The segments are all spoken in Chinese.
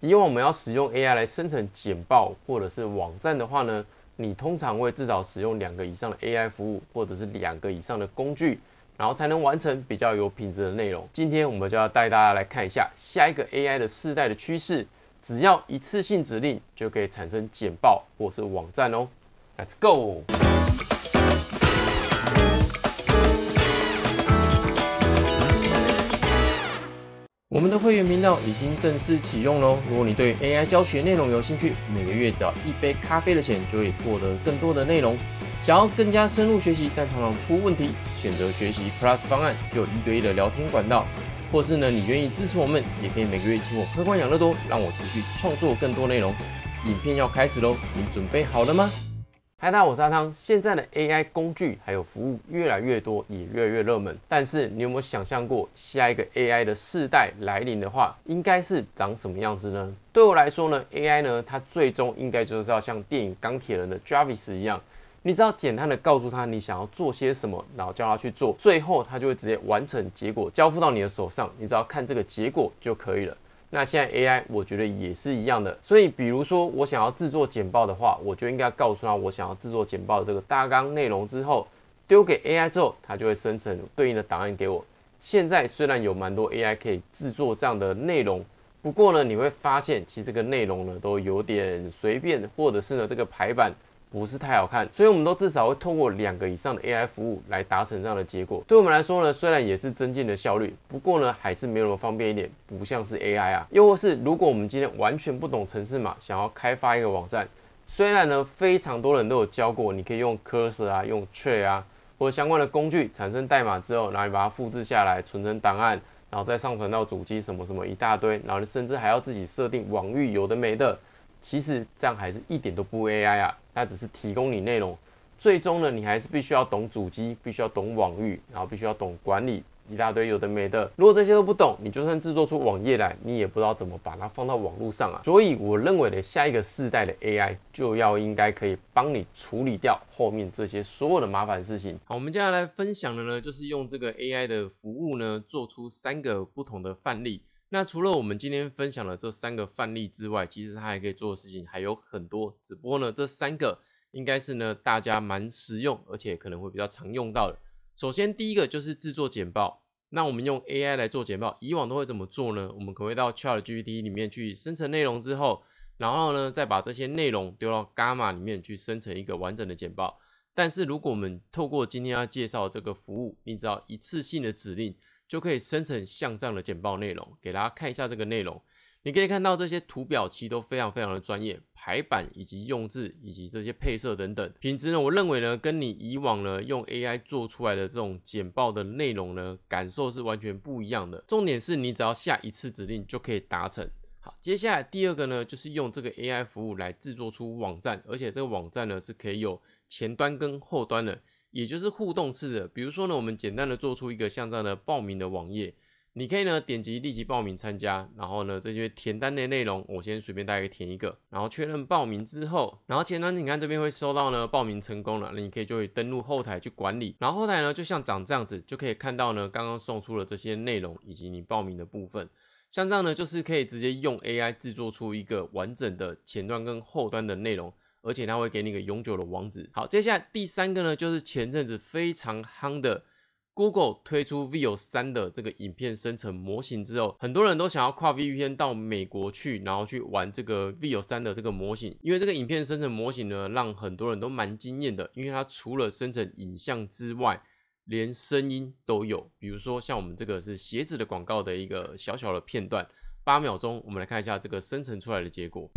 以往我们要使用 AI 来生成简报或者是网站的话呢，你通常会至少使用两个以上的 AI 服务，或者是两个以上的工具，然后才能完成比较有品质的内容。今天我们就要带大家来看一下下一个 AI 的世代的趋势，只要一次性指令就可以产生简报或是网站哦。Let's go。我们的会员频道已经正式启用喽！如果你对 AI 教学内容有兴趣，每个月要一杯咖啡的钱，就可以获得更多的内容。想要更加深入学习，但常常出问题，选择学习 Plus 方案，就有一对一的聊天管道。或是呢，你愿意支持我们，也可以每个月请我喝罐养乐多，让我持续创作更多内容。影片要开始喽，你准备好了吗？嗨，大家好，我是阿汤。现在的 AI 工具还有服务越来越多，也越来越热门。但是你有没有想象过，下一个 AI 的世代来临的话，应该是长什么样子呢？对我来说呢，AI 呢，它最终应该就是要像电影钢铁人的 Jarvis 一样，你只要简单的告诉他你想要做些什么，然后叫他去做，最后他就会直接完成，结果交付到你的手上，你只要看这个结果就可以了。那现在 AI 我觉得也是一样的，所以比如说我想要制作简报的话，我就应该告诉他我想要制作简报的这个大纲内容之后，丢给 AI 之后，它就会生成对应的档案给我。现在虽然有蛮多 AI 可以制作这样的内容，不过呢，你会发现其实这个内容呢都有点随便，或者是呢这个排版。不是太好看，所以我们都至少会透过两个以上的 AI 服务来达成这样的结果。对我们来说呢，虽然也是增进了效率，不过呢还是没有那么方便一点，不像是 AI 啊。又或是如果我们今天完全不懂程式码，想要开发一个网站，虽然呢非常多人都有教过，你可以用 c u r s o r 啊，用 Tree 啊，或者相关的工具产生代码之后，然你把它复制下来，存成档案，然后再上传到主机什么什么一大堆，然后甚至还要自己设定网域，有的没的。其实这样还是一点都不 AI 啊，它只是提供你内容，最终呢，你还是必须要懂主机，必须要懂网域，然后必须要懂管理，一大堆有的没的。如果这些都不懂，你就算制作出网页来，你也不知道怎么把它放到网络上啊。所以我认为的下一个世代的 AI 就要应该可以帮你处理掉后面这些所有的麻烦事情。好，我们接下来分享的呢，就是用这个 AI 的服务呢，做出三个不同的范例。那除了我们今天分享的这三个范例之外，其实它还可以做的事情还有很多。只不过呢，这三个应该是呢大家蛮实用，而且可能会比较常用到的。首先，第一个就是制作简报。那我们用 AI 来做简报，以往都会怎么做呢？我们可能会到 ChatGPT 里面去生成内容之后，然后呢再把这些内容丢到 Gamma 里面去生成一个完整的简报。但是如果我们透过今天要介绍这个服务，你知道一次性的指令。就可以生成像这样的简报内容，给大家看一下这个内容。你可以看到这些图表其实都非常非常的专业，排版以及用字以及这些配色等等，品质呢，我认为呢，跟你以往呢用 AI 做出来的这种简报的内容呢，感受是完全不一样的。重点是你只要下一次指令就可以达成。好，接下来第二个呢，就是用这个 AI 服务来制作出网站，而且这个网站呢是可以有前端跟后端的。也就是互动式的，比如说呢，我们简单的做出一个像这样的报名的网页，你可以呢点击立即报名参加，然后呢这些填单的内容，我先随便大家填一个，然后确认报名之后，然后前端你看这边会收到呢报名成功了，那你可以就会登录后台去管理，然后后台呢就像长这样子，就可以看到呢刚刚送出了这些内容以及你报名的部分，像这样呢就是可以直接用 AI 制作出一个完整的前端跟后端的内容。而且它会给你一个永久的网址。好，接下来第三个呢，就是前阵子非常夯的 Google 推出 ViO 三的这个影片生成模型之后，很多人都想要跨 V p n 到美国去，然后去玩这个 ViO 三的这个模型，因为这个影片生成模型呢，让很多人都蛮惊艳的，因为它除了生成影像之外，连声音都有。比如说像我们这个是鞋子的广告的一个小小的片段，八秒钟，我们来看一下这个生成出来的结果。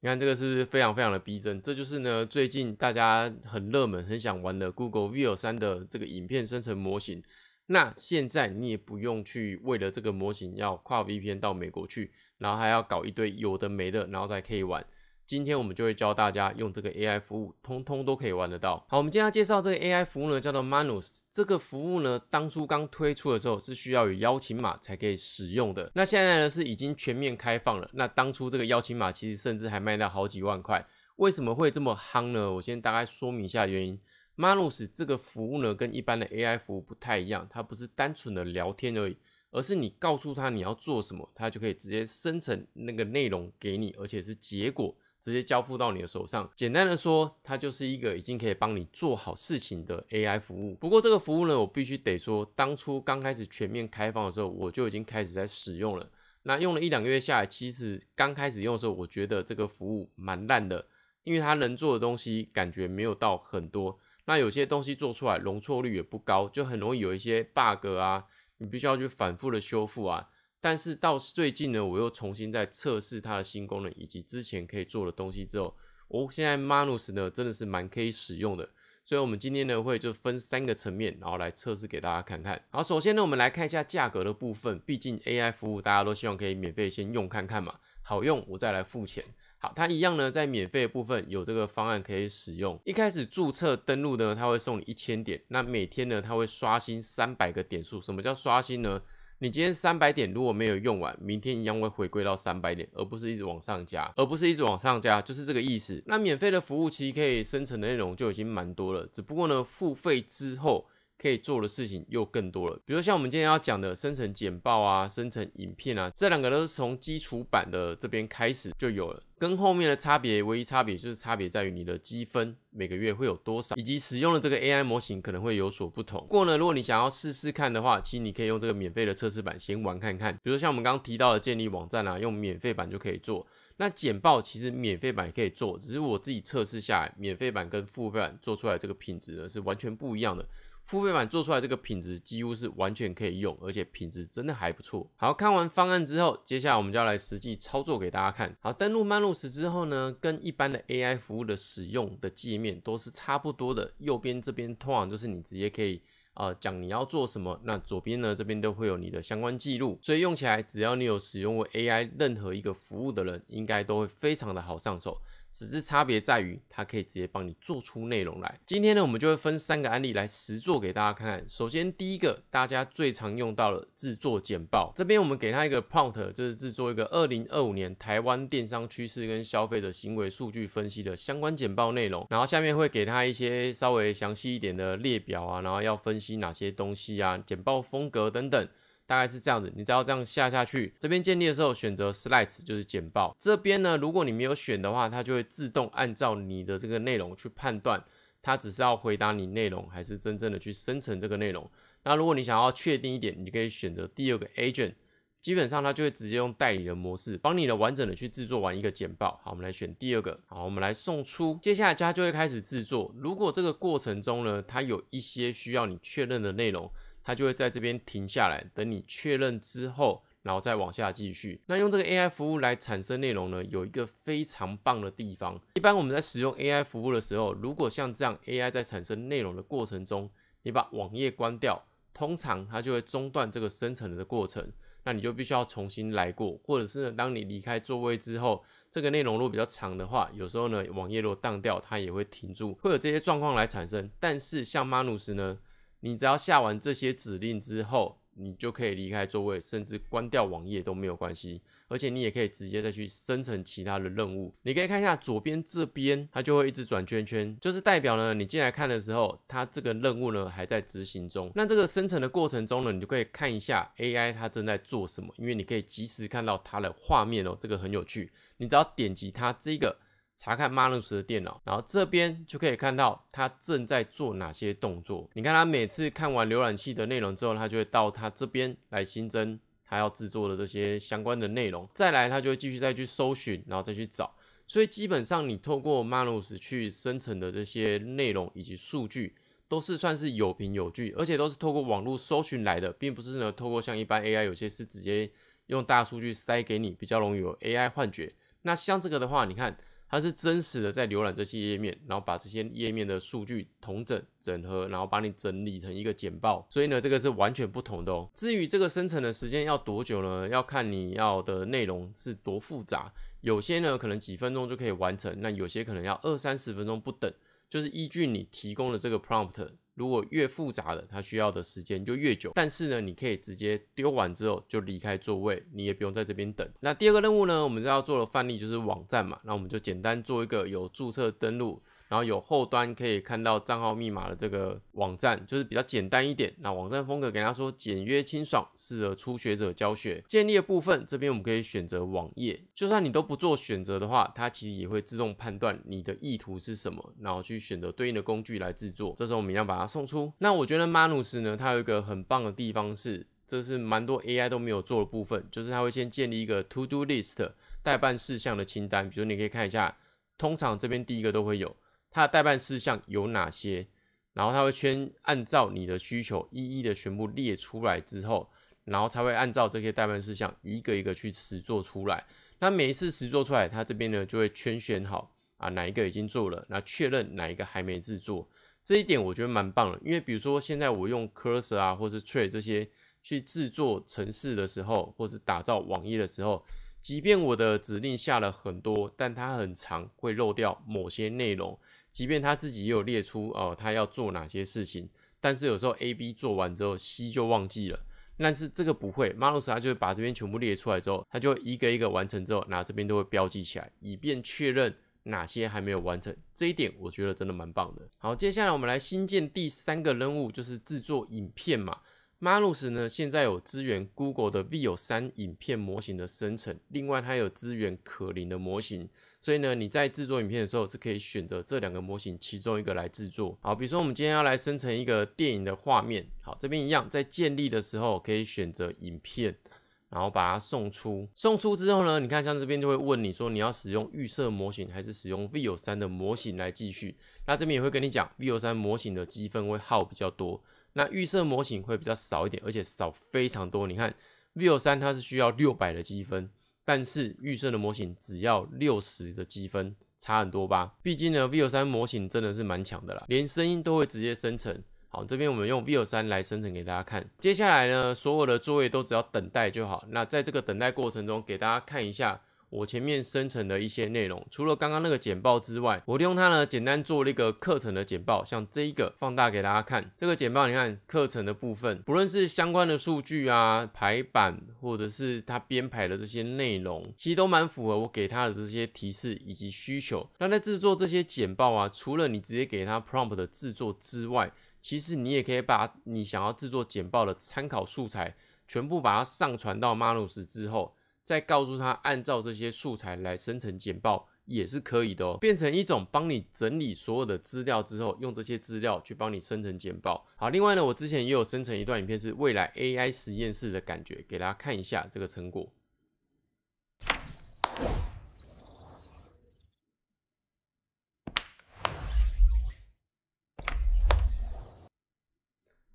你看这个是不是非常非常的逼真？这就是呢，最近大家很热门、很想玩的 Google v i e o 三的这个影片生成模型。那现在你也不用去为了这个模型要跨 VPN 到美国去，然后还要搞一堆有的没的，然后再可以玩。今天我们就会教大家用这个 AI 服务，通通都可以玩得到。好，我们今天要介绍这个 AI 服务呢，叫做 Manus。这个服务呢，当初刚推出的时候是需要有邀请码才可以使用的。那现在呢，是已经全面开放了。那当初这个邀请码其实甚至还卖到好几万块，为什么会这么夯呢？我先大概说明一下原因。Manus 这个服务呢，跟一般的 AI 服务不太一样，它不是单纯的聊天而已，而是你告诉他你要做什么，他就可以直接生成那个内容给你，而且是结果。直接交付到你的手上。简单的说，它就是一个已经可以帮你做好事情的 AI 服务。不过这个服务呢，我必须得说，当初刚开始全面开放的时候，我就已经开始在使用了。那用了一两个月下来，其实刚开始用的时候，我觉得这个服务蛮烂的，因为它能做的东西感觉没有到很多。那有些东西做出来容错率也不高，就很容易有一些 bug 啊，你必须要去反复的修复啊。但是到最近呢，我又重新在测试它的新功能以及之前可以做的东西之后，哦，现在 Manus 呢真的是蛮可以使用的。所以，我们今天呢会就分三个层面，然后来测试给大家看看。好，首先呢，我们来看一下价格的部分。毕竟 AI 服务大家都希望可以免费先用看看嘛，好用我再来付钱。好，它一样呢，在免费的部分有这个方案可以使用。一开始注册登录呢，它会送你一千点，那每天呢它会刷新三百个点数。什么叫刷新呢？你今天三百点如果没有用完，明天一样会回归到三百点，而不是一直往上加，而不是一直往上加，就是这个意思。那免费的服务器可以生成的内容就已经蛮多了，只不过呢，付费之后。可以做的事情又更多了，比如像我们今天要讲的生成剪报啊、生成影片啊，这两个都是从基础版的这边开始就有了，跟后面的差别唯一差别就是差别在于你的积分每个月会有多少，以及使用的这个 AI 模型可能会有所不同。不过呢，如果你想要试试看的话，其实你可以用这个免费的测试版先玩看看。比如像我们刚刚提到的建立网站啊，用免费版就可以做。那剪报其实免费版也可以做，只是我自己测试下来，免费版跟付费版做出来这个品质呢是完全不一样的。付费版做出来这个品质几乎是完全可以用，而且品质真的还不错。好看完方案之后，接下来我们就要来实际操作给大家看。好，登录曼路斯之后呢，跟一般的 AI 服务的使用的界面都是差不多的。右边这边通常就是你直接可以啊讲你要做什么，那左边呢这边都会有你的相关记录。所以用起来，只要你有使用过 AI 任何一个服务的人，应该都会非常的好上手。只是差别在于，它可以直接帮你做出内容来。今天呢，我们就会分三个案例来实做给大家看。首先，第一个大家最常用到的制作简报，这边我们给他一个 prompt，就是制作一个二零二五年台湾电商趋势跟消费者行为数据分析的相关简报内容。然后下面会给他一些稍微详细一点的列表啊，然后要分析哪些东西啊，简报风格等等。大概是这样子，你只要这样下下去。这边建立的时候选择 slides 就是简报。这边呢，如果你没有选的话，它就会自动按照你的这个内容去判断，它只是要回答你内容，还是真正的去生成这个内容。那如果你想要确定一点，你可以选择第二个 agent，基本上它就会直接用代理的模式帮你的完整的去制作完一个简报。好，我们来选第二个。好，我们来送出。接下来它就会开始制作。如果这个过程中呢，它有一些需要你确认的内容。它就会在这边停下来，等你确认之后，然后再往下继续。那用这个 AI 服务来产生内容呢，有一个非常棒的地方。一般我们在使用 AI 服务的时候，如果像这样 AI 在产生内容的过程中，你把网页关掉，通常它就会中断这个生成的过程。那你就必须要重新来过，或者是当你离开座位之后，这个内容如果比较长的话，有时候呢网页如果断掉，它也会停住，会有这些状况来产生。但是像马努斯呢？你只要下完这些指令之后，你就可以离开座位，甚至关掉网页都没有关系。而且你也可以直接再去生成其他的任务。你可以看一下左边这边，它就会一直转圈圈，就是代表呢，你进来看的时候，它这个任务呢还在执行中。那这个生成的过程中呢，你就可以看一下 AI 它正在做什么，因为你可以及时看到它的画面哦，这个很有趣。你只要点击它这个。查看马努斯的电脑，然后这边就可以看到他正在做哪些动作。你看他每次看完浏览器的内容之后，他就会到他这边来新增他要制作的这些相关的内容。再来，他就会继续再去搜寻，然后再去找。所以基本上，你透过马努斯去生成的这些内容以及数据，都是算是有凭有据，而且都是透过网络搜寻来的，并不是呢透过像一般 AI，有些是直接用大数据塞给你，比较容易有 AI 幻觉。那像这个的话，你看。它是真实的在浏览这些页面，然后把这些页面的数据统整整合，然后把你整理成一个简报。所以呢，这个是完全不同的。哦。至于这个生成的时间要多久呢？要看你要的内容是多复杂，有些呢可能几分钟就可以完成，那有些可能要二三十分钟不等，就是依据你提供的这个 prompt。如果越复杂的，它需要的时间就越久。但是呢，你可以直接丢完之后就离开座位，你也不用在这边等。那第二个任务呢，我们是要做的范例就是网站嘛，那我们就简单做一个有注册登录。然后有后端可以看到账号密码的这个网站，就是比较简单一点。那网站风格跟他说简约清爽，适合初学者教学。建立的部分这边我们可以选择网页，就算你都不做选择的话，它其实也会自动判断你的意图是什么，然后去选择对应的工具来制作。这时候我们要把它送出。那我觉得 Manus 呢，它有一个很棒的地方是，这是蛮多 AI 都没有做的部分，就是它会先建立一个 To Do List 代办事项的清单。比如你可以看一下，通常这边第一个都会有。它的代办事项有哪些？然后它会先按照你的需求一一的全部列出来之后，然后才会按照这些代办事项一个一个去实做出来。那每一次实做出来，它这边呢就会圈选好啊哪一个已经做了，那确认哪一个还没制作。这一点我觉得蛮棒的，因为比如说现在我用 Cursor 啊或是 Tree 这些去制作程式的时候，或是打造网页的时候，即便我的指令下了很多，但它很长会漏掉某些内容。即便他自己也有列出哦，他要做哪些事情，但是有时候 A、B 做完之后，C 就忘记了。但是这个不会 m a r u 就把这边全部列出来之后，他就一个一个完成之后，那这边都会标记起来，以便确认哪些还没有完成。这一点我觉得真的蛮棒的。好，接下来我们来新建第三个任务，就是制作影片嘛。m a r u s 呢，现在有支援 Google 的 Vio 三影片模型的生成，另外它有支援可灵的模型，所以呢，你在制作影片的时候是可以选择这两个模型其中一个来制作。好，比如说我们今天要来生成一个电影的画面，好，这边一样，在建立的时候可以选择影片，然后把它送出，送出之后呢，你看像这边就会问你说你要使用预设模型还是使用 Vio 三的模型来继续，那这边也会跟你讲 Vio 三模型的积分会耗比较多。那预设模型会比较少一点，而且少非常多。你看，Vio 三它是需要六百的积分，但是预设的模型只要六十的积分，差很多吧？毕竟呢，Vio 三模型真的是蛮强的啦，连声音都会直接生成。好，这边我们用 Vio 三来生成给大家看。接下来呢，所有的作业都只要等待就好。那在这个等待过程中，给大家看一下。我前面生成的一些内容，除了刚刚那个简报之外，我利用它呢，简单做了一个课程的简报。像这一个放大给大家看，这个简报你看，课程的部分，不论是相关的数据啊、排版，或者是它编排的这些内容，其实都蛮符合我给它的这些提示以及需求。那在制作这些简报啊，除了你直接给它 prompt 的制作之外，其实你也可以把你想要制作简报的参考素材，全部把它上传到马 u 斯之后。再告诉他按照这些素材来生成简报也是可以的哦，变成一种帮你整理所有的资料之后，用这些资料去帮你生成简报。好，另外呢，我之前也有生成一段影片，是未来 AI 实验室的感觉，给大家看一下这个成果。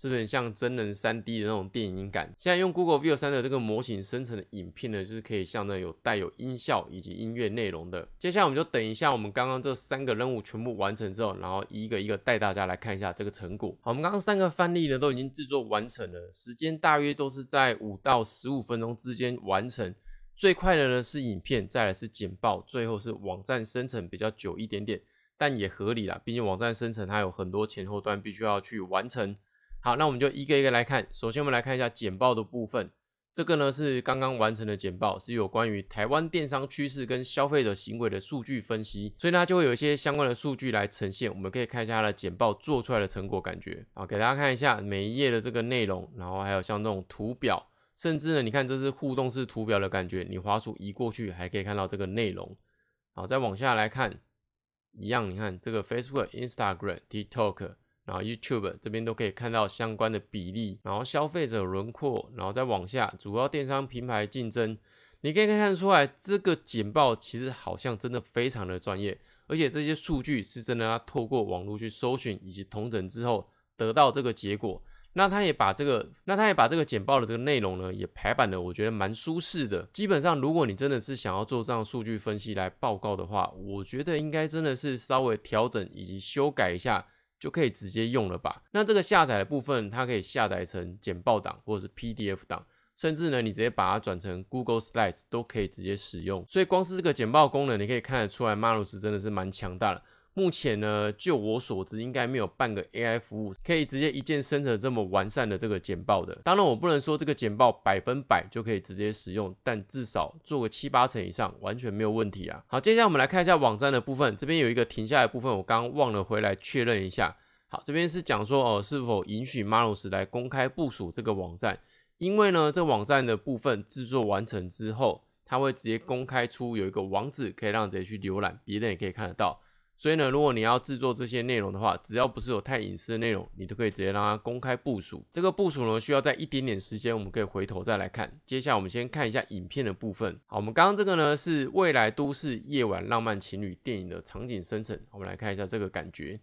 是不是很像真人 3D 的那种电影感？现在用 Google View 3的这个模型生成的影片呢，就是可以像那有带有音效以及音乐内容的。接下来我们就等一下，我们刚刚这三个任务全部完成之后，然后一个一个带大家来看一下这个成果。好，我们刚刚三个范例呢都已经制作完成了，时间大约都是在五到十五分钟之间完成。最快的呢是影片，再来是剪报，最后是网站生成比较久一点点，但也合理啦，毕竟网站生成它有很多前后端必须要去完成。好，那我们就一个一个来看。首先，我们来看一下简报的部分。这个呢是刚刚完成的简报，是有关于台湾电商趋势跟消费者行为的数据分析。所以它就会有一些相关的数据来呈现。我们可以看一下它的简报做出来的成果感觉啊，给大家看一下每一页的这个内容，然后还有像这种图表，甚至呢，你看这是互动式图表的感觉，你滑鼠移过去还可以看到这个内容。好，再往下来看，一样，你看这个 Facebook、Instagram、TikTok。然后 YouTube 这边都可以看到相关的比例，然后消费者轮廓，然后再往下主要电商平台竞争，你可以看出来这个简报其实好像真的非常的专业，而且这些数据是真的，他透过网络去搜寻以及同整之后得到这个结果。那他也把这个，那他也把这个简报的这个内容呢，也排版的我觉得蛮舒适的。基本上如果你真的是想要做这样数据分析来报告的话，我觉得应该真的是稍微调整以及修改一下。就可以直接用了吧？那这个下载的部分，它可以下载成简报档或者是 PDF 档，甚至呢，你直接把它转成 Google Slides 都可以直接使用。所以光是这个简报功能，你可以看得出来 m a r u s 真的是蛮强大了。目前呢，就我所知，应该没有半个 AI 服务可以直接一键生成这么完善的这个简报的。当然，我不能说这个简报百分百就可以直接使用，但至少做个七八成以上完全没有问题啊。好，接下来我们来看一下网站的部分，这边有一个停下的部分，我刚刚忘了回来确认一下。好，这边是讲说哦，是否允许 m a r o s 来公开部署这个网站？因为呢，这网站的部分制作完成之后，它会直接公开出有一个网址，可以让直接去浏览，别人也可以看得到。所以呢，如果你要制作这些内容的话，只要不是有太隐私的内容，你都可以直接让它公开部署。这个部署呢，需要在一点点时间，我们可以回头再来看。接下来，我们先看一下影片的部分。好，我们刚刚这个呢，是未来都市夜晚浪漫情侣电影的场景生成。我们来看一下这个感觉。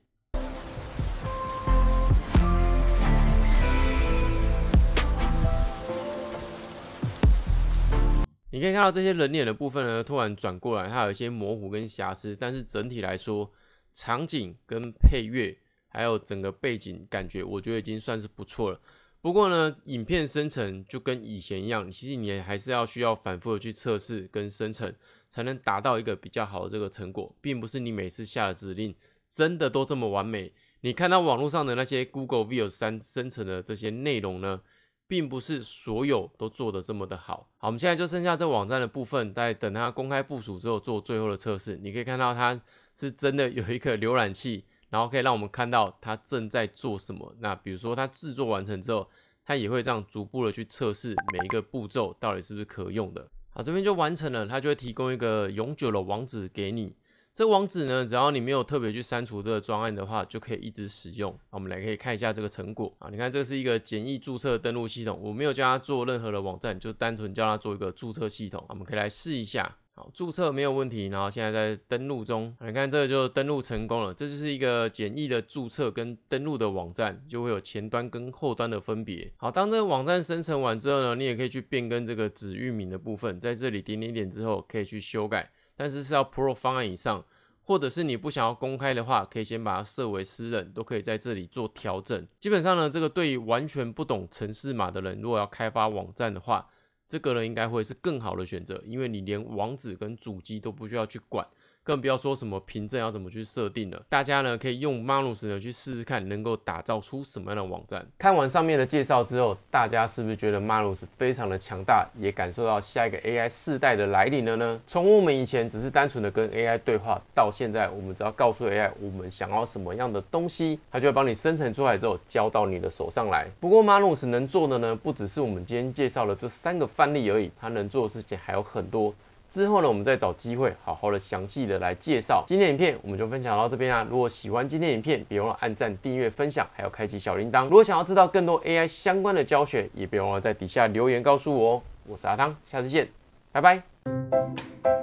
你可以看到这些人脸的部分呢，突然转过来，它有一些模糊跟瑕疵，但是整体来说，场景跟配乐还有整个背景感觉，我觉得已经算是不错了。不过呢，影片生成就跟以前一样，其实你还是要需要反复的去测试跟生成，才能达到一个比较好的这个成果，并不是你每次下的指令真的都这么完美。你看到网络上的那些 Google View 三生成的这些内容呢？并不是所有都做得这么的好。好，我们现在就剩下这网站的部分，在等它公开部署之后做最后的测试。你可以看到它是真的有一个浏览器，然后可以让我们看到它正在做什么。那比如说它制作完成之后，它也会这样逐步的去测试每一个步骤到底是不是可用的。好，这边就完成了，它就会提供一个永久的网址给你。这个网址呢，只要你没有特别去删除这个专案的话，就可以一直使用。我们来可以看一下这个成果啊，你看这是一个简易注册登录系统，我没有教他做任何的网站，就单纯教他做一个注册系统。我们可以来试一下，好，注册没有问题，然后现在在登录中，你看这个就登录成功了，这就是一个简易的注册跟登录的网站，就会有前端跟后端的分别。好，当这个网站生成完之后呢，你也可以去变更这个子域名的部分，在这里点点点之后可以去修改。但是是要 Pro 方案以上，或者是你不想要公开的话，可以先把它设为私人，都可以在这里做调整。基本上呢，这个对于完全不懂程式码的人，如果要开发网站的话，这个呢应该会是更好的选择，因为你连网址跟主机都不需要去管。更不要说什么凭证要怎么去设定了，大家呢可以用 m a n u s 去试试看，能够打造出什么样的网站。看完上面的介绍之后，大家是不是觉得 m a n u s 非常的强大，也感受到下一个 AI 世代的来临了呢？从我们以前只是单纯的跟 AI 对话，到现在我们只要告诉 AI 我们想要什么样的东西，它就会帮你生成出来之后交到你的手上来。不过 m a n u s 能做的呢，不只是我们今天介绍的这三个范例而已，它能做的事情还有很多。之后呢，我们再找机会好好的详细的来介绍。今天影片我们就分享到这边啊！如果喜欢今天影片，别忘了按赞、订阅、分享，还有开启小铃铛。如果想要知道更多 AI 相关的教学，也别忘了在底下留言告诉我。哦。我是阿汤，下次见，拜拜。